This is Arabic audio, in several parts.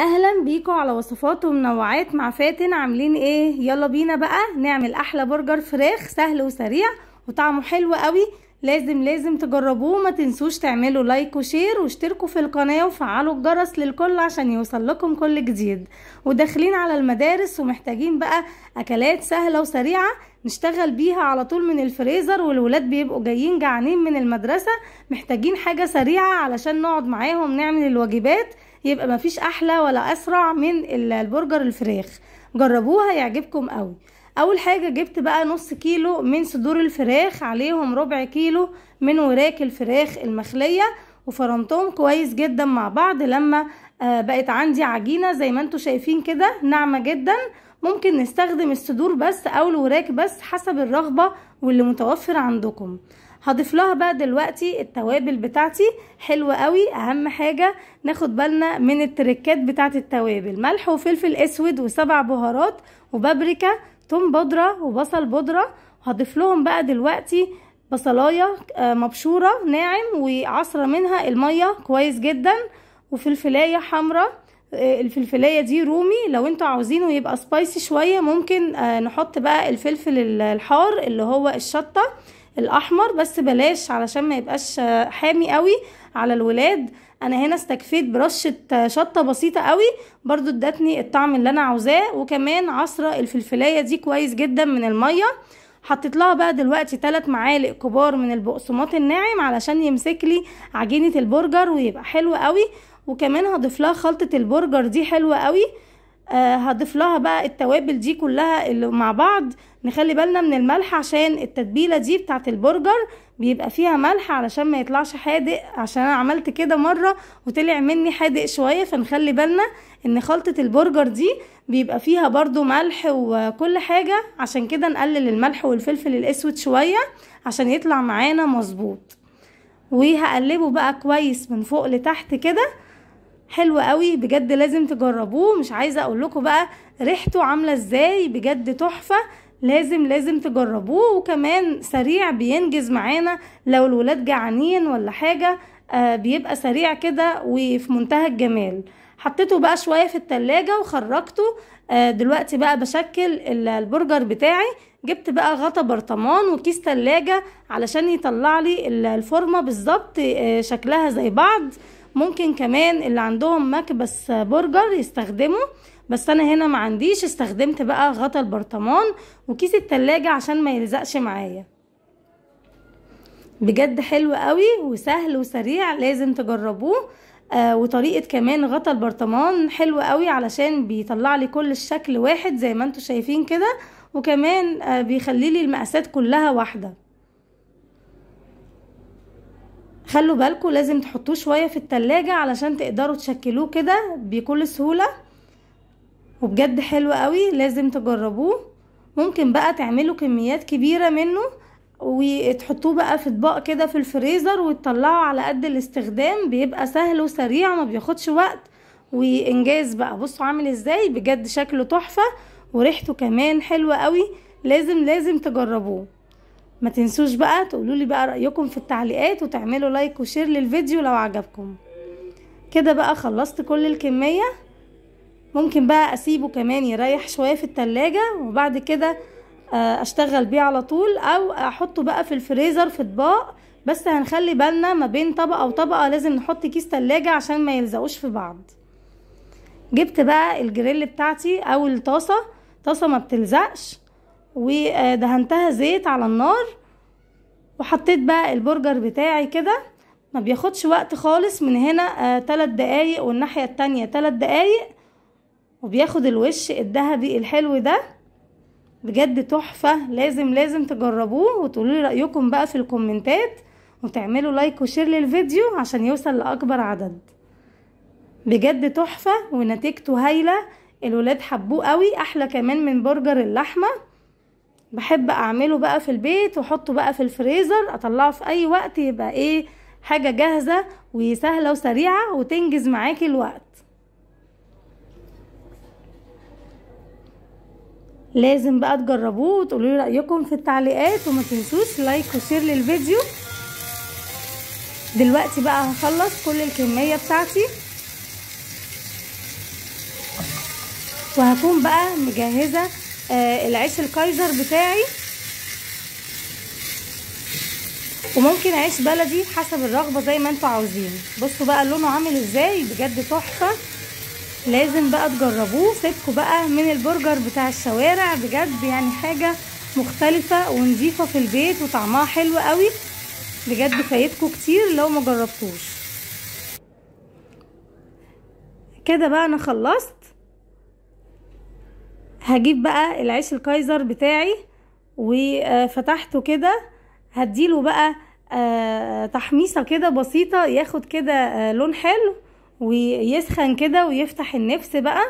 اهلا بيكم على وصفات ومنوعات مع فاتن عاملين ايه يلا بينا بقى نعمل احلى برجر فراخ سهل وسريع وطعمه حلو قوي لازم لازم تجربوه ما تنسوش تعملوا لايك وشير واشتركوا في القناة وفعلوا الجرس للكل عشان يوصل لكم كل جديد وداخلين على المدارس ومحتاجين بقى اكلات سهلة وسريعة نشتغل بيها على طول من الفريزر والولاد بيبقوا جايين جعانين من المدرسة محتاجين حاجة سريعة علشان نقعد معاهم نعمل الواجبات يبقى مفيش احلى ولا اسرع من البرجر الفراخ جربوها يعجبكم قوي اول حاجه جبت بقى نص كيلو من صدور الفراخ عليهم ربع كيلو من وراك الفراخ المخليه وفرمتهم كويس جدا مع بعض لما آه، بقت عندي عجينه زي ما انتم شايفين كده ناعمه جدا ممكن نستخدم الصدور بس او الوراك بس حسب الرغبه واللي متوفر عندكم هضيف لها بقى دلوقتي التوابل بتاعتي حلوة قوي اهم حاجة ناخد بالنا من التركات بتاعت التوابل ملح وفلفل اسود وسبع بهارات وبابريكا ثوم بودرة وبصل بودرة هضيف لهم بقى دلوقتي بصلاية آه، مبشورة ناعم وعصرة منها المية كويس جدا وفلفلاية حمراء آه، الفلفلاية دي رومي لو انتوا عاوزينه يبقى سبايسي شوية ممكن آه، نحط بقى الفلفل الحار اللي هو الشطة الاحمر بس بلاش علشان ما يبقاش حامي قوي على الولاد انا هنا استكفيت برشه شطه بسيطه قوي برضو ادتني الطعم اللي انا عاوزاه وكمان عصره الفلفلايه دي كويس جدا من الميه حطيت لها بقى دلوقتي 3 معالق كبار من البقسماط الناعم علشان يمسك لي عجينه البرجر ويبقى حلو قوي وكمان هضيف لها خلطه البرجر دي حلوه قوي آه، هضيف لها بقى التوابل دي كلها اللي مع بعض نخلي بالنا من الملح عشان التتبيله دي بتاعه البرجر بيبقى فيها ملح علشان ما يطلعش حادق عشان انا عملت كده مره وطلع مني حادق شويه فنخلي بالنا ان خلطه البرجر دي بيبقى فيها برضو ملح وكل حاجه عشان كده نقلل الملح والفلفل الاسود شويه عشان يطلع معانا مظبوط وهقلبه بقى كويس من فوق لتحت كده حلو قوي بجد لازم تجربوه مش عايزه اقول لكم بقى ريحته عامله ازاي بجد تحفه لازم لازم تجربوه وكمان سريع بينجز معانا لو الولاد جعانين ولا حاجه آه بيبقى سريع كده وفي منتهى الجمال حطيته بقى شويه في التلاجة وخرجته آه دلوقتي بقى بشكل البرجر بتاعي جبت بقى غطا برطمان وكيس تلاجة علشان يطلع لي الفورمه بالظبط آه شكلها زي بعض ممكن كمان اللي عندهم مكبس برجر يستخدمه بس انا هنا ما عنديش استخدمت بقى غطا البرطمان وكيس التلاجة عشان ما يلزقش معايا بجد حلو قوي وسهل وسريع لازم تجربوه آه وطريقه كمان غطا البرطمان حلوه قوي علشان بيطلع لي كل الشكل واحد زي ما انتم شايفين كده وكمان آه بيخلي لي المقاسات كلها واحده خلوا بالكم لازم تحطوه شويه في التلاجة علشان تقدروا تشكلوه كده بكل سهوله وبجد حلو قوي لازم تجربوه ممكن بقى تعملوا كميات كبيره منه وتحطوه بقى في اطباق كده في الفريزر وتطلعه على قد الاستخدام بيبقى سهل وسريع ما بياخدش وقت وانجاز بقى بصوا عامل ازاي بجد شكله تحفه وريحته كمان حلوه قوي لازم لازم تجربوه ما تنسوش بقى تقولوا لي بقى رايكم في التعليقات وتعملوا لايك وشير للفيديو لو عجبكم كده بقى خلصت كل الكميه ممكن بقى اسيبه كمان يريح شويه في التلاجة وبعد كده آه، اشتغل بيه على طول او احطه بقى في الفريزر في اطباق بس هنخلي بالنا ما بين طبقه وطبقه لازم نحط كيس تلاجة عشان ما يلزقوش في بعض جبت بقى الجريل بتاعتي او الطاسه طاسه ما بتلزقش ودهنتها زيت على النار وحطيت بقى البرجر بتاعي كده ما بياخدش وقت خالص من هنا ثلاث آه، دقايق والناحية التانية ثلاث دقايق وبياخد الوش الذهبي الحلو ده بجد تحفة لازم لازم تجربوه وتقولولي رأيكم بقى في الكومنتات وتعملوا لايك وشير للفيديو عشان يوصل لأكبر عدد بجد تحفة ونتيجته هايلة الولاد حبوه قوي أحلى كمان من برجر اللحمة بحب اعمله بقى في البيت واحطه بقى في الفريزر اطلعه في اي وقت يبقى ايه حاجة جاهزة وسهلة وسريعة وتنجز معاكي الوقت لازم بقى تجربوه وتقولولي رايكم في التعليقات وما تنسوش لايك وشير للفيديو دلوقتي بقى هخلص كل الكميه بتاعتي وهكون بقى مجهزه آه، العيش الكايزر بتاعي وممكن عيش بلدي حسب الرغبة زي ما انتوا عاوزين بصوا بقى لونه عامل ازاي بجد تحفة لازم بقى تجربوه سيبكوا بقى من البرجر بتاع الشوارع بجد يعني حاجة مختلفة ونضيفة في البيت وطعمها حلو قوي بجد فايتكوا كتير لو مجربتوش كده بقى انا خلصت هجيب بقى العيش الكايزر بتاعي وفتحته كده هديله بقى آه، تحميصة كده بسيطة ياخد كده آه، لون حلو ويسخن كده ويفتح النفس بقى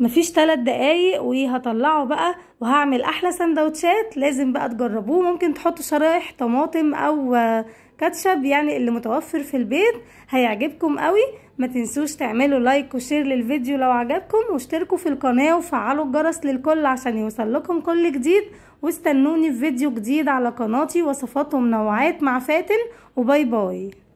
مفيش ثلاث دقايق وهطلعه بقى وهعمل احلى سندوتشات لازم بقى تجربوه ممكن تحطوا شرايح طماطم او كاتشب يعني اللي متوفر في البيت هيعجبكم قوي ما تنسوش تعملوا لايك وشير للفيديو لو عجبكم واشتركوا في القناة وفعلوا الجرس للكل عشان يوصل لكم كل جديد واستنوني في فيديو جديد على قناتي وصفات ومنوعات مع فاتن وباي باي